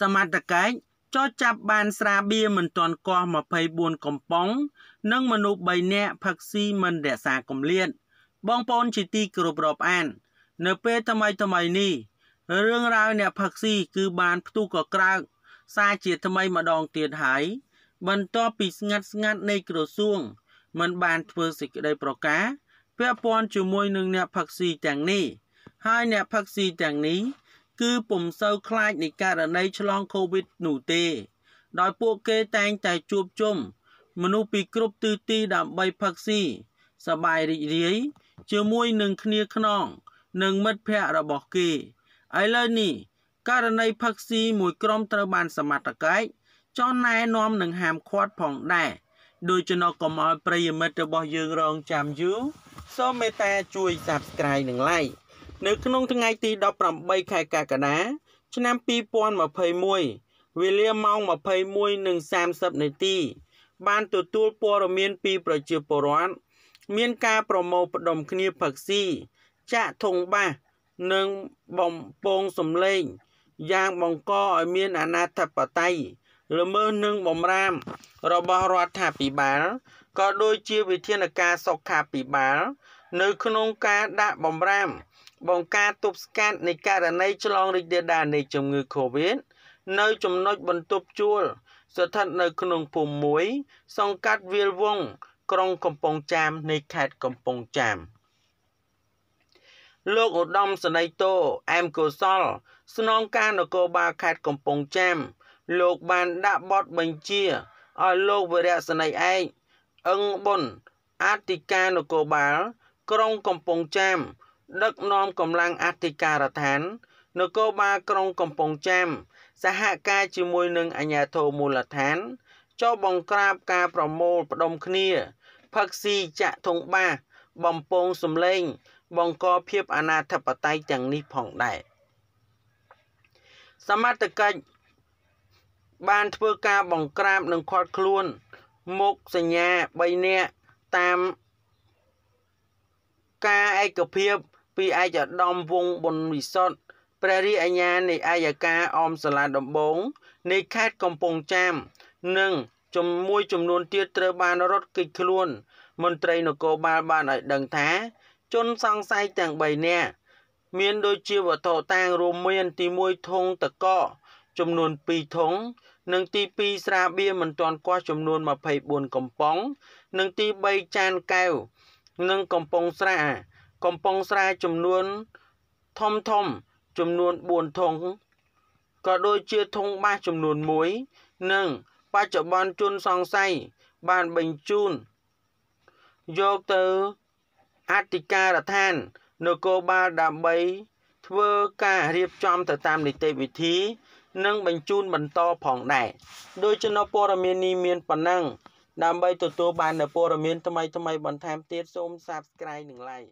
សមត្ថកិច្ចចោទចាប់បានស្រាបៀមិនទាន់កោះ24កំប៉ុងនិងមនុស្ស3នាក់ផឹកស៊ីមិនរក្សាគម្លាតបងប្អូនជាទីគោរពរាប់អាន នៅពេលថ្មីថ្មីនេះរឿងរ៉ាវអ្នកផឹកស៊ីគឺបានផ្ទុះក៏ក្រោកសារជាថ្មីម្ដងទៀតហើយបន្ទាប់ពីស្ងាត់ស្ងាត់នៃក្រសួងមិនបានធ្វើសេចក្តីប្រកាសពាក់ព័ន្ធជាមួយនឹងអ្នកផឹកស៊ីទាំងនេះ ហើយអ្នកផឹកស៊ីទាំងនេះគឺពុំសូវខ្លាចនៃករណីឆ្លង COVID នោះទេដោយពួកគេតែងតែជួបជុំមនុស្សពីគ្រប់ទិសទីដើម្បីផឹកស៊ីសប្បាយរីករាយជាមួយនឹងគ្នាខ្នងនិងមិត្តភ័ក្តិរបស់គេឥឡូវនេះករណីផឹកស៊ីមួយក្រុមត្រូវបាន សមត្ថកិច្ចចោះណែនាំនិងហាមឃាត់ផងដែរដោយចំណកកំអល់ប្រិយមិត្តរបស់យើងរងចាំយូរសូមមេត្តាជួយ Subscribe និង Like នៅក្នុងថ្ងៃទី18ខែកក្កដាឆ្នាំ2021វេលាម៉ោង21:30នាទីបានទទួលព័ត៌មានពីប្រជាពលរដ្ឋមានការប្រមូលផ្ដុំគ្នាផឹកស៊ីចាក់ធុងបាសនិងបំពងសម្លេងយ៉ាងបង្កឲ្យមានអនាធបត័យល្មើសនឹងបំរាមរបស់រដ្ឋាភិបាលក៏ដូចជាវិធានការសុខាភិបាលនៅក្នុងការដាក់បំរាមបង្ការទប់ស្កាត់នៃករណីឆ្លងរីករាលដាលនៃជំងឺ Covid នៅចំណុចបន្ទប់ជួលស្ថិតនៅក្នុងភូមិមួយសង្កាត់វាលវងក្រុងកំពង់ចាមនៃខេត្តកំពង់ចាមលោកឧត្តមសនីតោអែមកុសលស្នងការនគរបាលខេត្តកំពង់ចាមលោកបានដាក់បទបញ្ជាឲ្យលោកវរៈសនីឯកអឹងប៊ុនអធិការនគរបាល ក្រុងកំពង់ចាមដឹកនាំកម្លាំងអធិការដ្ឋាននគរបាលក្រុង កំពង់ចាមសហការ ជាមួយនឹងអាជ្ញាធរមូលដ្ឋានចុះបង្ក្រាបការប្រមូលផ្ដុំគ្នាផឹកស៊ីចាក់ធុងបាសបំពងសម្លេង បង្កភាពអនាធិបតេយ្យទាំងនេះផងដែរសមត្ថកិច្ចបានធ្វើការបង្ក្រាបនិងខាត់ខ្លួន មុខសញ្ញា3នាក់តាមការឯកភាពពីឯកឧត្តមវងប៊ុនវិសុទ្ធព្រះរាជអាជ្ញានៃអាយកាអមសាលាដំបង នៃខេត្តកំពង់ចាម និងជំនួយចំនួនទៀតត្រូវបានរត់គេចខ្លួន មន្ត្រីនគរបាលបានឲ្យដឹងថា ជនសង្ស័យទាំង3នាក់មានដូចជាវត្ថុតាងរួមមាន ទី1ធុងតកកចំនួន2ធុងនិងទី2ស្រាបៀមិនទាន់គាស់ចំនួន24កំប៉ុងនិងទី3ចានកែវនិងកំប៉ុងស្រា កំប៉ុងស្រាចំនួនធំធំចំនួន4ធុងក៏ដូចជាធុងបាសចំនួន1និងបច្ចុប្បន្នជនសង្ស័យបានបញ្ជូនយកទៅអធិការដ្ឋាននគរបាលដើម្បីធ្វើការរៀបចំទៅតាមនីតិវិធីនិងបញ្ជូនបន្តផងដែរដូច្នេះព័ត៌មាននេះមានប៉ុណ្ណឹងដើម្បីទទួលបាននូវព័ត៌មានថ្មីៗបន្ថែមទៀតសូម Subscribe និង Like